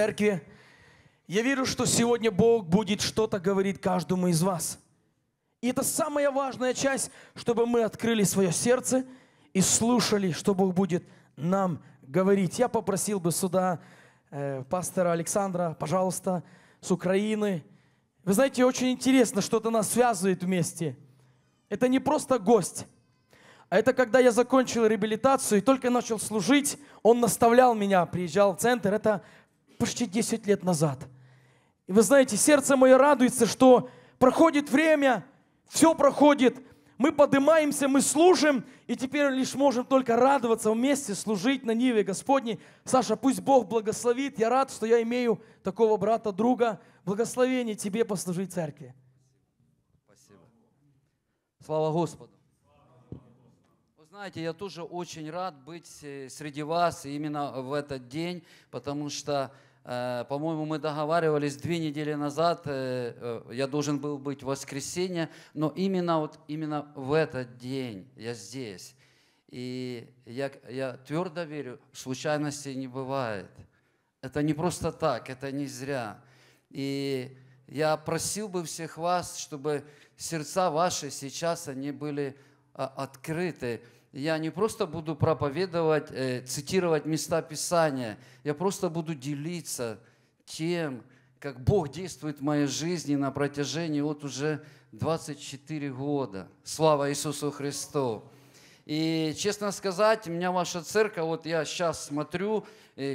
церкви. Я верю, что сегодня Бог будет что-то говорить каждому из вас. И это самая важная часть, чтобы мы открыли свое сердце и слушали, что Бог будет нам говорить. Я попросил бы сюда э, пастора Александра, пожалуйста, с Украины. Вы знаете, очень интересно, что-то нас связывает вместе. Это не просто гость, а это когда я закончил реабилитацию и только начал служить, он наставлял меня, приезжал в центр. Это почти 10 лет назад. И вы знаете, сердце мое радуется, что проходит время, все проходит, мы поднимаемся, мы служим, и теперь лишь можем только радоваться вместе, служить на Ниве Господней. Саша, пусть Бог благословит. Я рад, что я имею такого брата, друга. Благословение тебе послужить церкви. Спасибо. Слава Господу. Вы знаете, я тоже очень рад быть э, среди вас именно в этот день, потому что Э, по-моему, мы договаривались две недели назад, э, э, я должен был быть в воскресенье, но именно, вот, именно в этот день я здесь. И я, я твердо верю, случайностей не бывает. Это не просто так, это не зря. И я просил бы всех вас, чтобы сердца ваши сейчас, они были а, открыты. Я не просто буду проповедовать, э, цитировать места Писания, я просто буду делиться тем, как Бог действует в моей жизни на протяжении вот уже 24 года. Слава Иисусу Христу! И, честно сказать, у меня ваша церковь, вот я сейчас смотрю,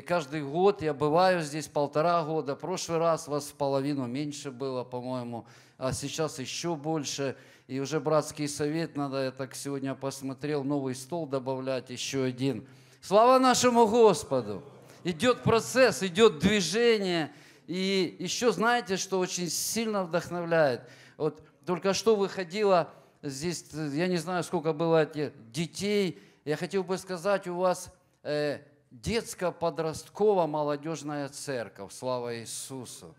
каждый год я бываю здесь полтора года. В прошлый раз вас в половину меньше было, по-моему, а сейчас еще больше – и уже братский совет, надо, я так сегодня посмотрел, новый стол добавлять, еще один. Слава нашему Господу! Идет процесс, идет движение. И еще знаете, что очень сильно вдохновляет? Вот только что выходило здесь, я не знаю, сколько было детей. Я хотел бы сказать, у вас э, детско-подростково-молодежная церковь. Слава Иисусу!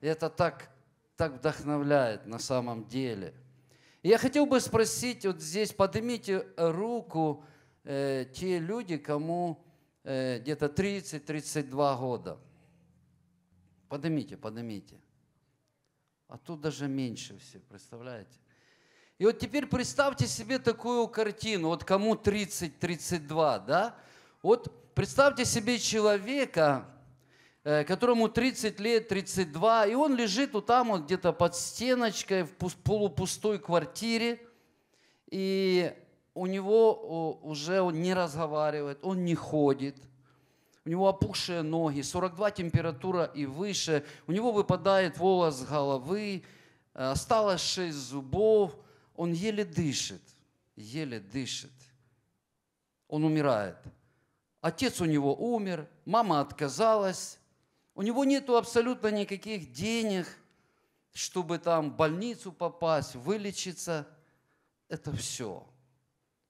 И это так, так вдохновляет на самом деле – я хотел бы спросить вот здесь, поднимите э, руку э, те люди, кому э, где-то 30-32 года. Поднимите, поднимите. А тут даже меньше все, представляете? И вот теперь представьте себе такую картину, вот кому 30-32, да? Вот представьте себе человека, Э, которому 30 лет, 32, и он лежит вот там вот где-то под стеночкой в полупустой квартире, и у него уже он не разговаривает, он не ходит, у него опухшие ноги, 42 температура и выше, у него выпадает волос с головы, э, осталось 6 зубов, он еле дышит, еле дышит. Он умирает. Отец у него умер, мама отказалась, у него нету абсолютно никаких денег, чтобы там в больницу попасть, вылечиться. Это все.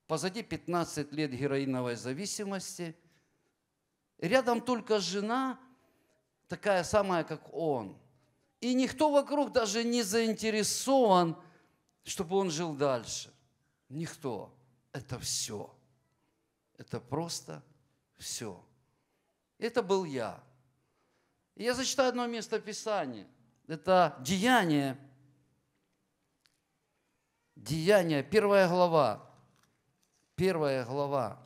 Позади 15 лет героиновой зависимости. Рядом только жена, такая самая, как он. И никто вокруг даже не заинтересован, чтобы он жил дальше. Никто. Это все. Это просто все. Это был я я зачитаю одно место Писания. Это Деяние. Деяние, первая глава. Первая глава.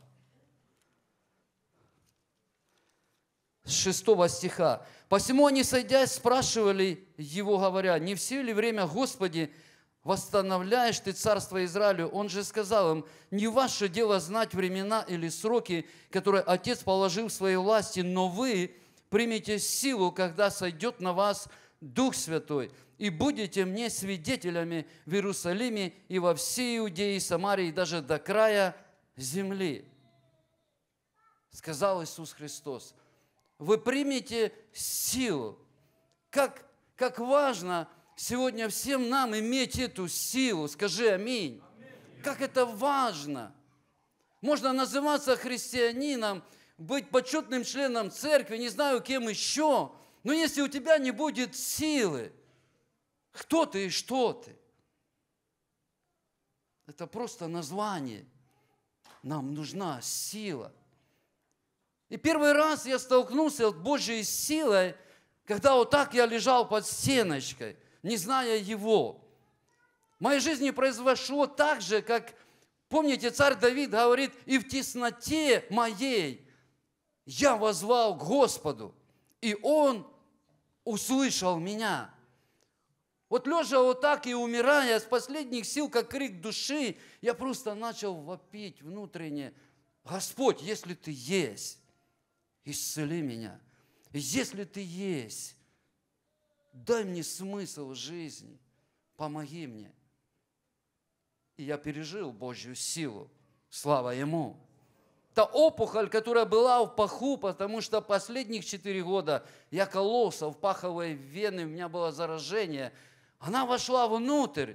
С шестого стиха. «Посему они, сойдясь, спрашивали его, говоря, «Не все ли время, Господи, восстановляешь ты царство Израилю. Он же сказал им, не ваше дело знать времена или сроки, которые Отец положил в своей власти, но вы примите силу, когда сойдет на вас Дух Святой, и будете мне свидетелями в Иерусалиме и во всей Иудее и Самарии, и даже до края земли. Сказал Иисус Христос, вы примете силу. Как, как важно сегодня всем нам иметь эту силу. Скажи аминь. аминь. Как это важно. Можно называться христианином – быть почетным членом церкви, не знаю кем еще, но если у тебя не будет силы, кто ты и что ты? Это просто название. Нам нужна сила. И первый раз я столкнулся с Божьей силой, когда вот так я лежал под стеночкой, не зная Его. В моей жизни произошло так же, как, помните, царь Давид говорит, и в тесноте моей я возвал к Господу, и Он услышал меня. Вот лежа вот так и умирая, с последних сил, как крик души, я просто начал вопить внутренне, «Господь, если Ты есть, исцели меня. Если Ты есть, дай мне смысл жизни, помоги мне». И я пережил Божью силу. Слава Ему! та опухоль, которая была в паху, потому что последних четыре года я кололся в паховые вены, у меня было заражение, она вошла внутрь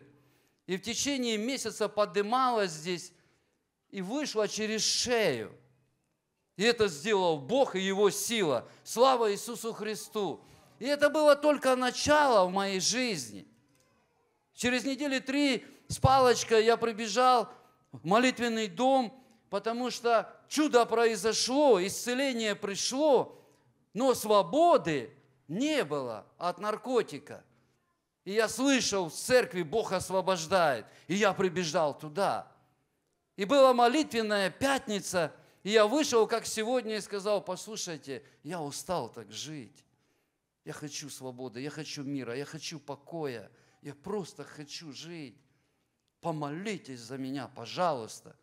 и в течение месяца подымалась здесь и вышла через шею. И это сделал Бог и Его сила. Слава Иисусу Христу! И это было только начало в моей жизни. Через недели три с палочкой я прибежал в молитвенный дом, потому что чудо произошло, исцеление пришло, но свободы не было от наркотика. И я слышал, в церкви Бог освобождает. И я прибежал туда. И была молитвенная пятница, и я вышел, как сегодня, и сказал, послушайте, я устал так жить. Я хочу свободы, я хочу мира, я хочу покоя. Я просто хочу жить. Помолитесь за меня, пожалуйста.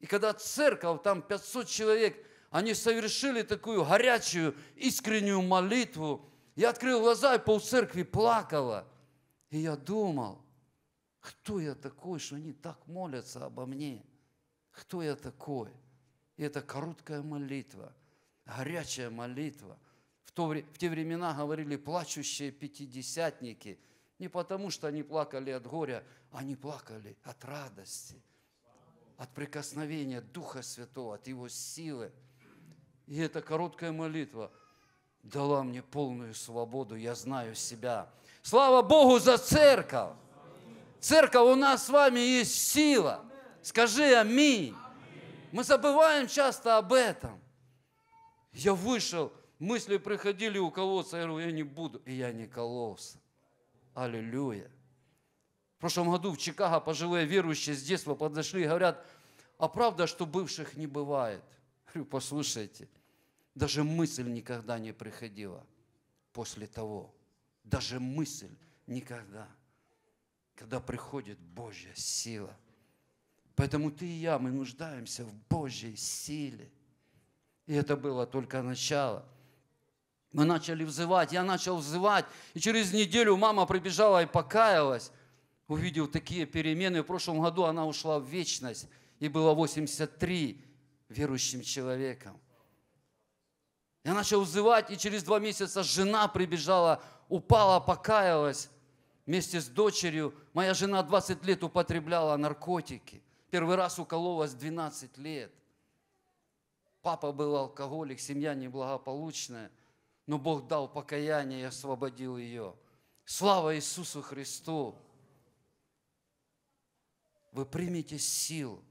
И когда церковь, там 500 человек, они совершили такую горячую, искреннюю молитву. Я открыл глаза, и пол церкви плакала. И я думал, кто я такой, что они так молятся обо мне? Кто я такой? И это короткая молитва, горячая молитва. В, то, в те времена говорили плачущие пятидесятники. Не потому, что они плакали от горя, они плакали от радости – от прикосновения Духа Святого, от Его силы. И эта короткая молитва дала мне полную свободу, я знаю себя. Слава Богу за церковь! Церковь, у нас с вами есть сила. Скажи аминь. Мы забываем часто об этом. Я вышел, мысли приходили у колодца, я говорю, я не буду, и я не кололся. Аллилуйя. В прошлом году в Чикаго пожилые верующие с детства подошли и говорят, а правда, что бывших не бывает? Говорю, послушайте, даже мысль никогда не приходила после того. Даже мысль никогда. Когда приходит Божья сила. Поэтому ты и я, мы нуждаемся в Божьей силе. И это было только начало. Мы начали взывать, я начал взывать. И через неделю мама прибежала и покаялась увидел такие перемены. В прошлом году она ушла в вечность и была 83 верующим человеком. Я начал взывать, и через два месяца жена прибежала, упала, покаялась вместе с дочерью. Моя жена 20 лет употребляла наркотики. Первый раз укололась 12 лет. Папа был алкоголик, семья неблагополучная, но Бог дал покаяние и освободил ее. Слава Иисусу Христу! вы примете сил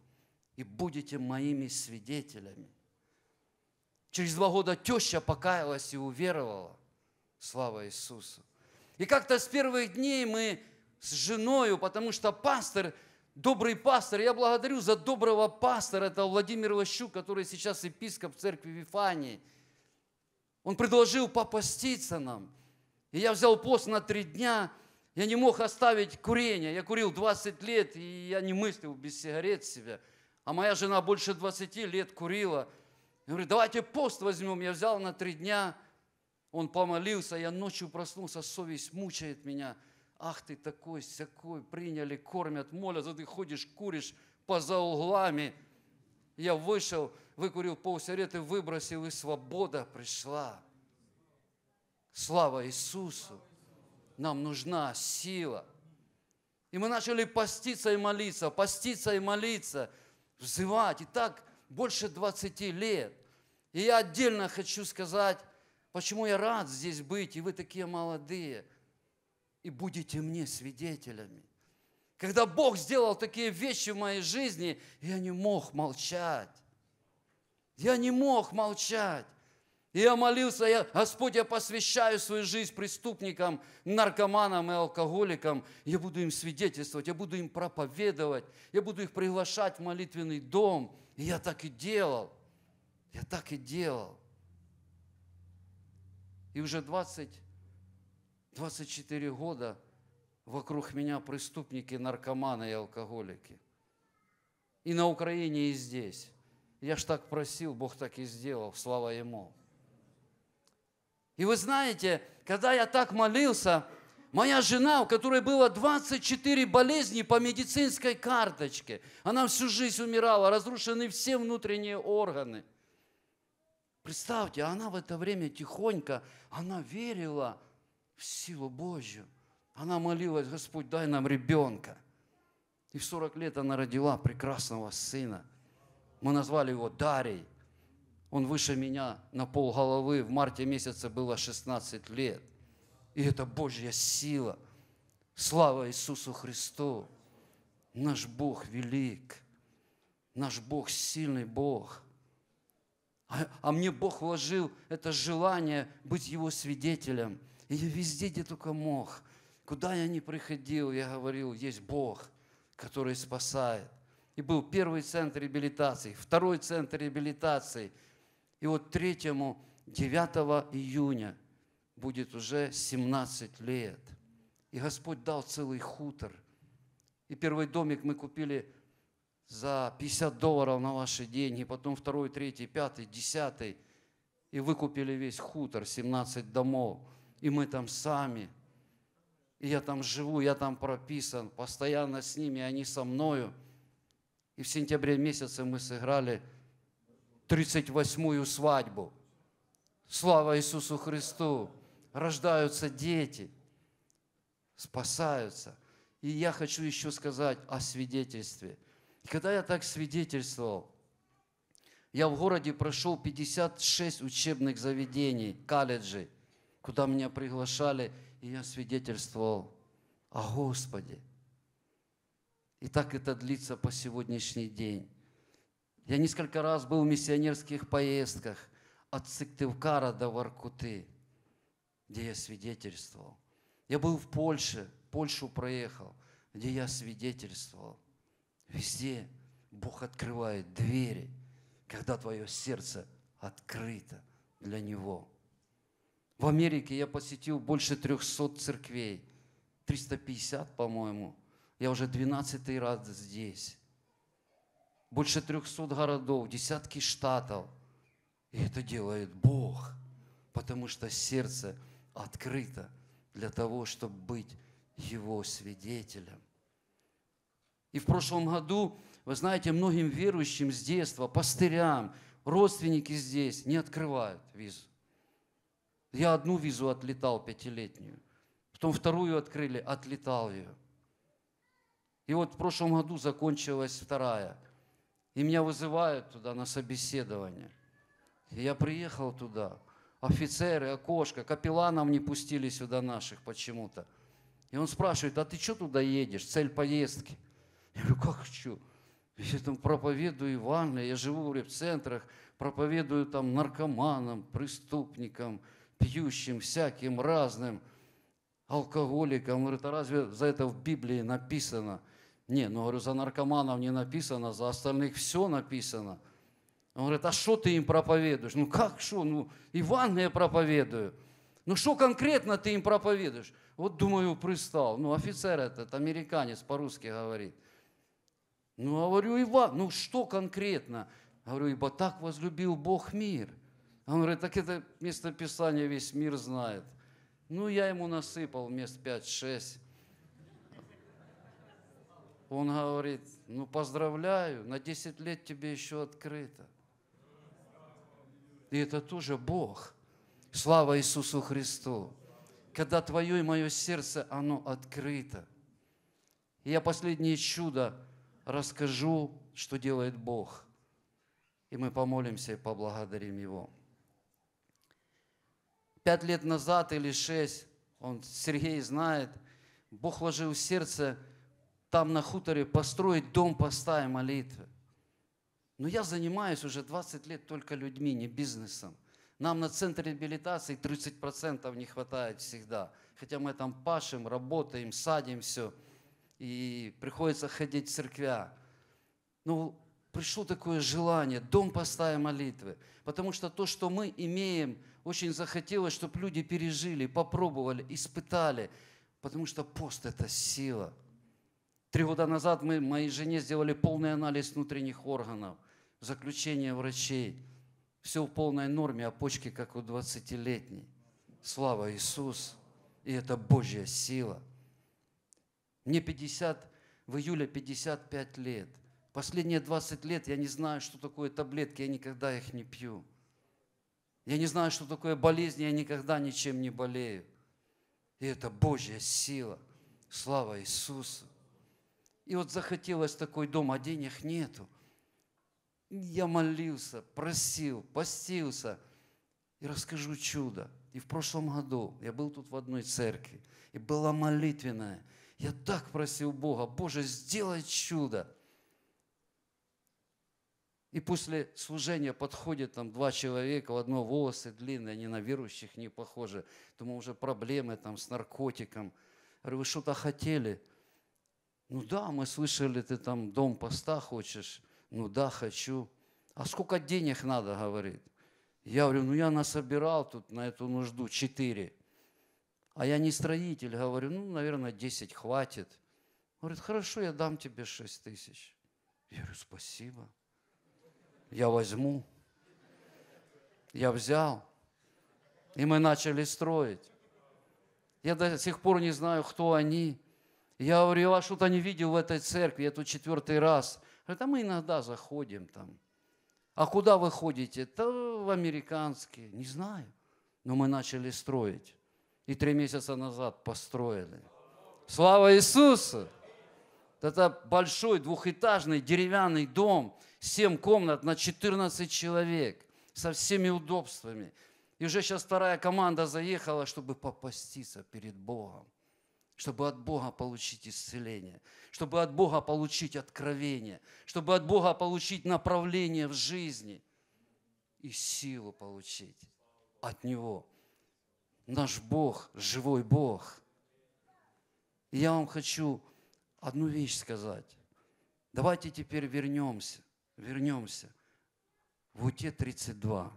и будете моими свидетелями. Через два года теща покаялась и уверовала. Слава Иисусу. И как-то с первых дней мы с женою, потому что пастор, добрый пастор, я благодарю за доброго пастора, это Владимир Лощук, который сейчас епископ церкви Вифании. Он предложил попаститься нам. И я взял пост на три дня – я не мог оставить курение. Я курил 20 лет, и я не мыслил без сигарет себя. А моя жена больше 20 лет курила. Я говорю, давайте пост возьмем. Я взял на три дня. Он помолился, я ночью проснулся, совесть мучает меня. Ах ты такой, всякой, приняли, кормят, молят, молятся, ты ходишь, куришь по за углами. Я вышел, выкурил полсигареты, выбросил, и свобода пришла. Слава Иисусу! нам нужна сила. И мы начали поститься и молиться, поститься и молиться, взывать. И так больше 20 лет. И я отдельно хочу сказать, почему я рад здесь быть, и вы такие молодые. И будете мне свидетелями. Когда Бог сделал такие вещи в моей жизни, я не мог молчать. Я не мог молчать. И я молился, я, Господь, я посвящаю свою жизнь преступникам, наркоманам и алкоголикам. Я буду им свидетельствовать, я буду им проповедовать, я буду их приглашать в молитвенный дом. И я так и делал. Я так и делал. И уже 20, 24 года вокруг меня преступники, наркоманы и алкоголики. И на Украине, и здесь. Я ж так просил, Бог так и сделал, слава Ему. И вы знаете, когда я так молился, моя жена, у которой было 24 болезни по медицинской карточке, она всю жизнь умирала, разрушены все внутренние органы. Представьте, она в это время тихонько, она верила в силу Божью. Она молилась, Господь, дай нам ребенка. И в 40 лет она родила прекрасного сына. Мы назвали его Дарий. Он выше меня на пол головы. В марте месяце было 16 лет. И это Божья сила. Слава Иисусу Христу. Наш Бог велик. Наш Бог сильный Бог. А, а мне Бог вложил это желание быть Его свидетелем. И я везде, где только мог, куда я ни приходил, я говорил, есть Бог, который спасает. И был первый центр реабилитации, второй центр реабилитации – и вот 3 9 июня будет уже 17 лет. И Господь дал целый хутор. И первый домик мы купили за 50 долларов на ваши деньги, потом второй, третий, пятый, десятый. И выкупили весь хутор, 17 домов. И мы там сами. И я там живу, я там прописан, постоянно с ними, они со мною. И в сентябре месяце мы сыграли – 38-ю свадьбу. Слава Иисусу Христу! Рождаются дети, спасаются. И я хочу еще сказать о свидетельстве. когда я так свидетельствовал, я в городе прошел 56 учебных заведений, колледжей, куда меня приглашали, и я свидетельствовал о Господе. И так это длится по сегодняшний день. Я несколько раз был в миссионерских поездках от Сыктывкара до Воркуты, где я свидетельствовал. Я был в Польше, Польшу проехал, где я свидетельствовал. Везде Бог открывает двери, когда твое сердце открыто для Него. В Америке я посетил больше 300 церквей, 350, по-моему. Я уже 12 раз здесь больше 300 городов, десятки штатов. И это делает Бог, потому что сердце открыто для того, чтобы быть Его свидетелем. И в прошлом году, вы знаете, многим верующим с детства, пастырям, родственники здесь не открывают визу. Я одну визу отлетал пятилетнюю, потом вторую открыли, отлетал ее. И вот в прошлом году закончилась вторая – и меня вызывают туда на собеседование. И я приехал туда. Офицеры, окошко, капелланом не пустили сюда наших почему-то. И он спрашивает, а ты что туда едешь, цель поездки? Я говорю, как хочу? Я там проповедую Евангелие, я живу в центрах проповедую там наркоманам, преступникам, пьющим, всяким разным, алкоголикам. Он говорит, а разве за это в Библии написано? Не, ну, говорю, за наркоманов не написано, за остальных все написано. Он говорит, а что ты им проповедуешь? Ну, как что? Ну, Евангелие проповедую. Ну, что конкретно ты им проповедуешь? Вот, думаю, пристал. Ну, офицер этот, американец, по-русски говорит. Ну, говорю, Иван, ну, что конкретно? Говорю, ибо так возлюбил Бог мир. Он говорит, так это местописание весь мир знает. Ну, я ему насыпал мест 5-6. Он говорит, ну поздравляю, на 10 лет тебе еще открыто. И это тоже Бог. Слава Иисусу Христу. Когда твое и мое сердце, оно открыто. И я последнее чудо расскажу, что делает Бог. И мы помолимся и поблагодарим Его. Пять лет назад или шесть, он, Сергей знает, Бог вложил в сердце – там на хуторе построить дом поста и молитвы. Но я занимаюсь уже 20 лет только людьми, не бизнесом. Нам на центр реабилитации 30% не хватает всегда. Хотя мы там пашем, работаем, садим все. И приходится ходить в церквя. Ну, пришло такое желание, дом поста и молитвы. Потому что то, что мы имеем, очень захотелось, чтобы люди пережили, попробовали, испытали. Потому что пост – это сила – Три года назад мы моей жене сделали полный анализ внутренних органов, заключение врачей. Все в полной норме, а почки как у 20-летней. Слава Иисус! И это Божья сила. Мне 50, в июле 55 лет. Последние 20 лет я не знаю, что такое таблетки, я никогда их не пью. Я не знаю, что такое болезнь, я никогда ничем не болею. И это Божья сила. Слава Иисусу! И вот захотелось такой дом, а денег нету. Я молился, просил, постился. И расскажу чудо. И в прошлом году я был тут в одной церкви. И была молитвенная. Я так просил Бога, Боже, сделай чудо. И после служения подходят там два человека, у одного волосы длинные, они на верующих не похожи. Думаю, уже проблемы там с наркотиком. Я говорю, вы что-то хотели? Ну да, мы слышали, ты там дом поста хочешь. Ну да, хочу. А сколько денег надо, говорит. Я говорю, ну я насобирал тут на эту нужду четыре. А я не строитель, говорю, ну, наверное, 10 хватит. Говорит, хорошо, я дам тебе 6 тысяч. Я говорю, спасибо. Я возьму. Я взял. И мы начали строить. Я до сих пор не знаю, кто они. Я говорю, я что-то не видел в этой церкви, я тут четвертый раз. Говорит, а мы иногда заходим там. А куда вы ходите? Да в американские. Не знаю. Но мы начали строить. И три месяца назад построили. Слава Иисусу! Это большой двухэтажный деревянный дом, семь комнат на 14 человек, со всеми удобствами. И уже сейчас вторая команда заехала, чтобы попаститься перед Богом чтобы от Бога получить исцеление, чтобы от Бога получить откровение, чтобы от Бога получить направление в жизни и силу получить от Него. Наш Бог, живой Бог. я вам хочу одну вещь сказать. Давайте теперь вернемся, вернемся в Уте 32,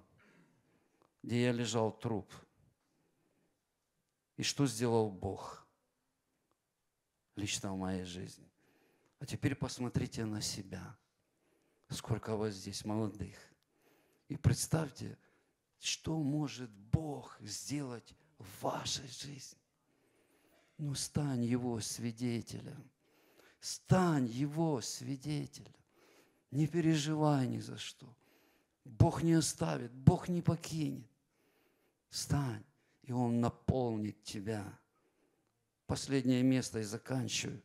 где я лежал труп. И что сделал Бог – лично в моей жизни. А теперь посмотрите на себя. Сколько вас здесь молодых. И представьте, что может Бог сделать в вашей жизни. Ну, стань Его свидетелем. Стань Его свидетелем. Не переживай ни за что. Бог не оставит, Бог не покинет. Стань, и Он наполнит тебя последнее место и заканчиваю.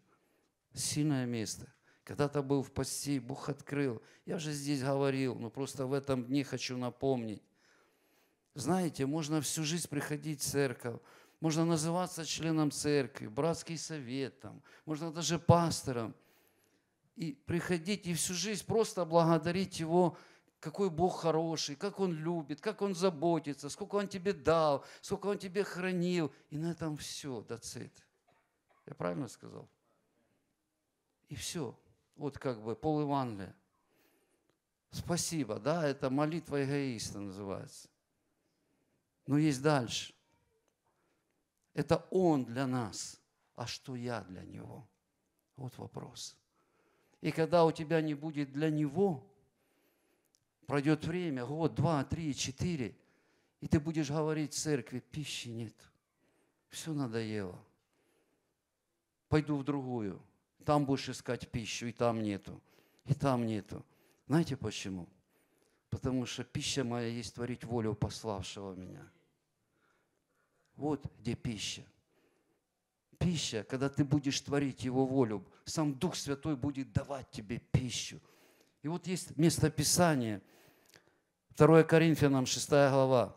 Сильное место. Когда-то был в посте, Бог открыл. Я же здесь говорил, но просто в этом дне хочу напомнить. Знаете, можно всю жизнь приходить в церковь, можно называться членом церкви, братский совет, там, можно даже пастором. И приходить и всю жизнь просто благодарить Его, какой Бог хороший, как Он любит, как Он заботится, сколько Он тебе дал, сколько Он тебе хранил. И на этом все, доцит. Я правильно сказал? И все. Вот как бы пол Евангелия. Спасибо, да, это молитва эгоиста называется. Но есть дальше. Это Он для нас, а что я для Него? Вот вопрос. И когда у тебя не будет для Него, пройдет время, год, два, три, четыре, и ты будешь говорить в церкви, пищи нет, все надоело пойду в другую. Там будешь искать пищу, и там нету, и там нету. Знаете почему? Потому что пища моя есть творить волю пославшего меня. Вот где пища. Пища, когда ты будешь творить Его волю, сам Дух Святой будет давать тебе пищу. И вот есть место Писания, 2 Коринфянам 6 глава,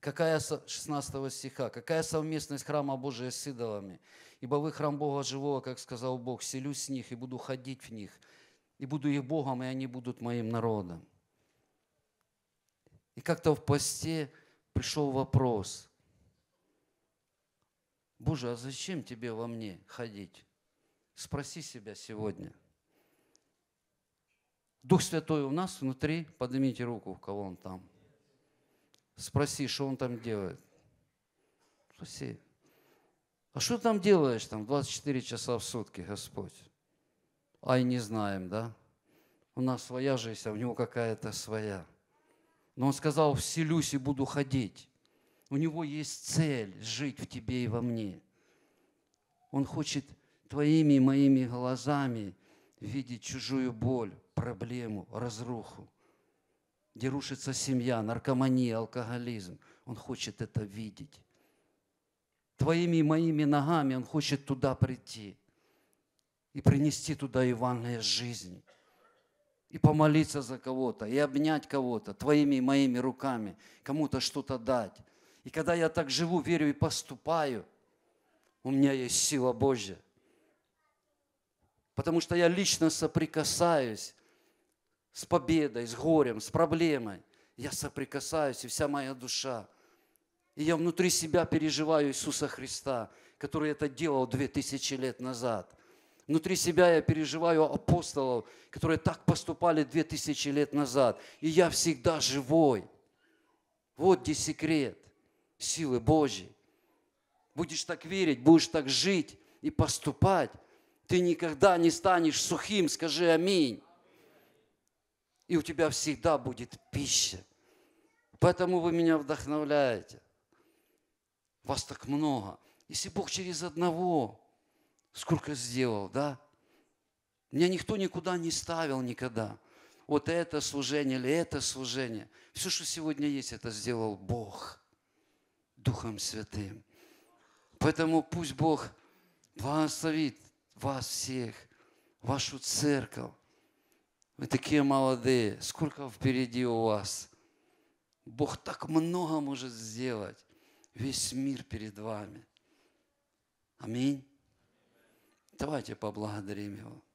Какая, 16 стиха, какая совместность храма Божия с идолами? Ибо вы храм Бога живого, как сказал Бог, селюсь с них и буду ходить в них, и буду их Богом, и они будут моим народом. И как-то в посте пришел вопрос. Боже, а зачем тебе во мне ходить? Спроси себя сегодня. Дух Святой у нас внутри, поднимите руку, у кого он там – Спроси, что он там делает. Спроси. А что там делаешь там 24 часа в сутки, Господь? Ай, не знаем, да? У нас своя жизнь, а у него какая-то своя. Но он сказал, вселюсь и буду ходить. У него есть цель жить в тебе и во мне. Он хочет твоими и моими глазами видеть чужую боль, проблему, разруху где рушится семья, наркомания, алкоголизм. Он хочет это видеть. Твоими и моими ногами Он хочет туда прийти и принести туда Евангелие жизни. И помолиться за кого-то, и обнять кого-то твоими и моими руками, кому-то что-то дать. И когда я так живу, верю и поступаю, у меня есть сила Божья. Потому что я лично соприкасаюсь с победой, с горем, с проблемой. Я соприкасаюсь, и вся моя душа. И я внутри себя переживаю Иисуса Христа, который это делал две тысячи лет назад. Внутри себя я переживаю апостолов, которые так поступали две тысячи лет назад. И я всегда живой. Вот где секрет силы Божьей. Будешь так верить, будешь так жить и поступать, ты никогда не станешь сухим, скажи аминь и у тебя всегда будет пища. Поэтому вы меня вдохновляете. Вас так много. Если Бог через одного сколько сделал, да? Меня никто никуда не ставил никогда. Вот это служение или это служение. Все, что сегодня есть, это сделал Бог Духом Святым. Поэтому пусть Бог благословит вас всех, вашу церковь. Вы такие молодые. Сколько впереди у вас? Бог так много может сделать. Весь мир перед вами. Аминь. Давайте поблагодарим Его.